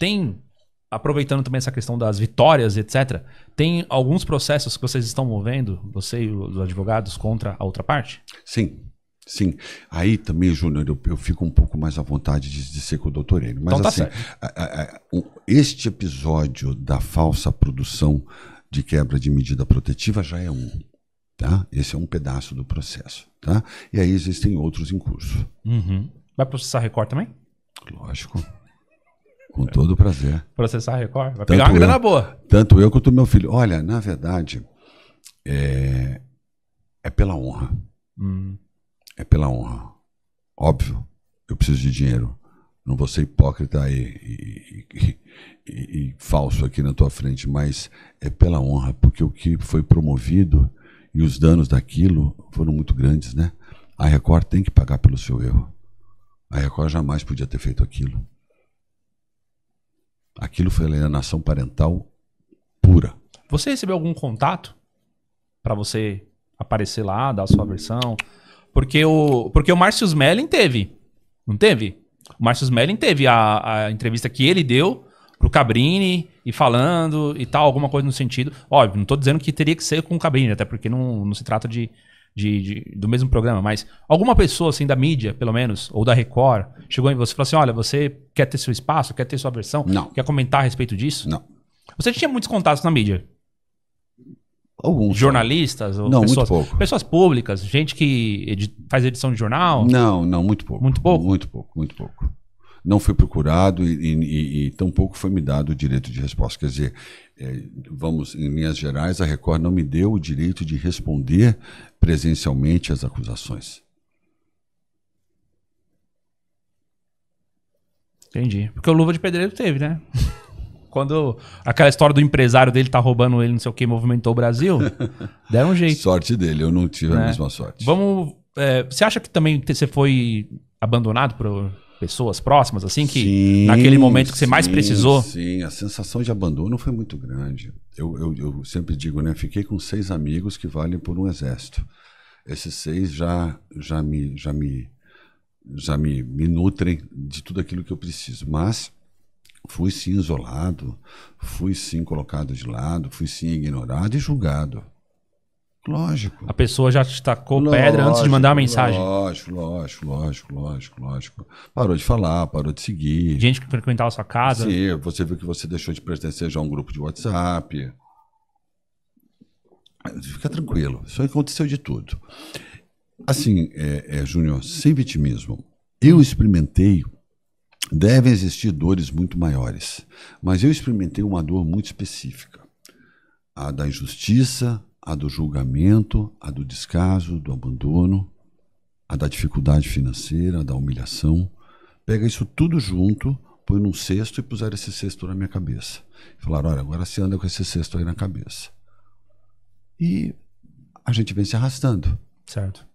Tem, aproveitando também essa questão das vitórias, etc., tem alguns processos que vocês estão movendo, você e os advogados, contra a outra parte? Sim. Sim, aí também, Júnior, eu, eu, fico um pouco mais à vontade de, de ser com o doutor ele. Mas então tá assim, a, a, a, este episódio da falsa produção de quebra de medida protetiva já é um. Tá? Esse é um pedaço do processo. Tá? E aí existem outros em curso. Uhum. Vai processar Record também? Lógico. Com todo prazer. Processar a Record? Vai tanto pegar uma grana boa. Tanto eu quanto meu filho. Olha, na verdade, é, é pela honra. Hum. É pela honra. Óbvio, eu preciso de dinheiro. Não vou ser hipócrita e, e, e, e falso aqui na tua frente, mas é pela honra, porque o que foi promovido e os danos daquilo foram muito grandes, né? A Record tem que pagar pelo seu erro. A Record jamais podia ter feito aquilo. Aquilo foi alienação parental pura. Você recebeu algum contato para você aparecer lá, dar a sua versão? Porque o, porque o Márcio Smelling teve, não teve? O Márcio Smelling teve a, a entrevista que ele deu pro Cabrini e falando e tal, alguma coisa no sentido. Óbvio, não tô dizendo que teria que ser com o Cabrini, até porque não, não se trata de, de, de, do mesmo programa, mas alguma pessoa assim da mídia, pelo menos, ou da Record, chegou em você e falou assim: olha, você quer ter seu espaço, quer ter sua versão? Não. Quer comentar a respeito disso? Não. Você tinha muitos contatos na mídia? Alguns. Jornalistas? Ou não, pessoas, muito pouco. Pessoas públicas, gente que edi faz edição de jornal? Não, não, muito pouco. Muito pouco? Muito pouco, muito pouco não foi procurado e, e, e tampouco foi me dado o direito de resposta. Quer dizer, é, vamos, em linhas gerais, a Record não me deu o direito de responder presencialmente às acusações. Entendi. Porque o Luva de Pedreiro teve, né? Quando aquela história do empresário dele tá roubando ele, não sei o que, movimentou o Brasil, deram um jeito. Sorte dele, eu não tive né? a mesma sorte. Vamos. É, você acha que também você foi abandonado por, pessoas próximas, assim, que sim, naquele momento que você sim, mais precisou? Sim, a sensação de abandono foi muito grande. Eu, eu, eu, sempre digo, né? Fiquei com seis amigos que valem por um exército. Esses seis já, já me. Já me já me, me nutrem de tudo aquilo que eu preciso. Mas fui sim isolado, fui sim colocado de lado, fui sim ignorado e julgado. Lógico. A pessoa já destacou lógico, pedra antes de mandar a mensagem. Lógico, lógico, lógico, lógico, lógico. Parou de falar, parou de seguir. Gente que frequentava a sua casa. Sim, você viu que você deixou de pertencer já a um grupo de WhatsApp. Fica tranquilo, isso aconteceu de tudo. Assim, é, é, Júnior, sem vitimismo, eu experimentei. Devem existir dores muito maiores, mas eu experimentei uma dor muito específica: a da injustiça, a do julgamento, a do descaso, do abandono, a da dificuldade financeira, a da humilhação. Pega isso tudo junto, põe num cesto e puser esse cesto na minha cabeça. Falaram, olha, agora você anda com esse cesto aí na cabeça. E a gente vem se arrastando. Certo.